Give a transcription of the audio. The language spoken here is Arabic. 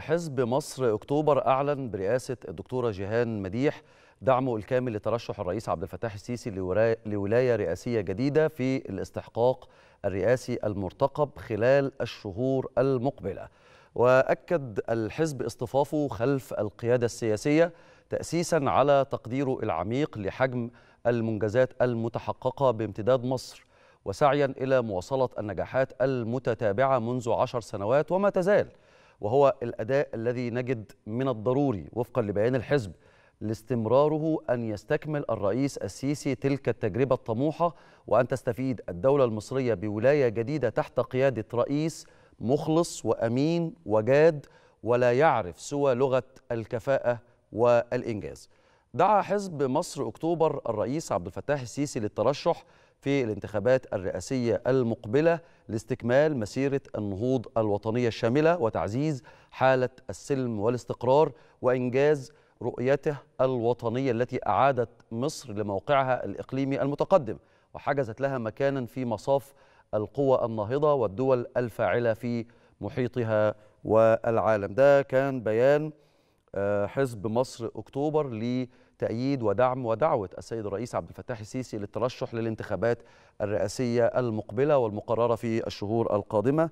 حزب مصر اكتوبر اعلن برئاسه الدكتوره جيهان مديح دعمه الكامل لترشح الرئيس عبد الفتاح السيسي لولايه رئاسيه جديده في الاستحقاق الرئاسي المرتقب خلال الشهور المقبله. واكد الحزب اصطفافه خلف القياده السياسيه تاسيسا على تقديره العميق لحجم المنجزات المتحققه بامتداد مصر وسعيا الى مواصله النجاحات المتتابعه منذ عشر سنوات وما تزال. وهو الأداء الذي نجد من الضروري وفقا لبيان الحزب لاستمراره أن يستكمل الرئيس السيسي تلك التجربة الطموحة وأن تستفيد الدولة المصرية بولاية جديدة تحت قيادة رئيس مخلص وأمين وجاد ولا يعرف سوى لغة الكفاءة والإنجاز دعا حزب مصر أكتوبر الرئيس عبد الفتاح السيسي للترشح في الانتخابات الرئاسية المقبلة لاستكمال مسيرة النهوض الوطنية الشاملة وتعزيز حالة السلم والاستقرار وإنجاز رؤيته الوطنية التي أعادت مصر لموقعها الإقليمي المتقدم وحجزت لها مكانا في مصاف القوى الناهضة والدول الفاعلة في محيطها والعالم ده كان بيان آه، حزب مصر أكتوبر لتأييد ودعم ودعوة السيد الرئيس عبد الفتاح السيسي للترشح للانتخابات الرئاسية المقبلة والمقررة في الشهور القادمة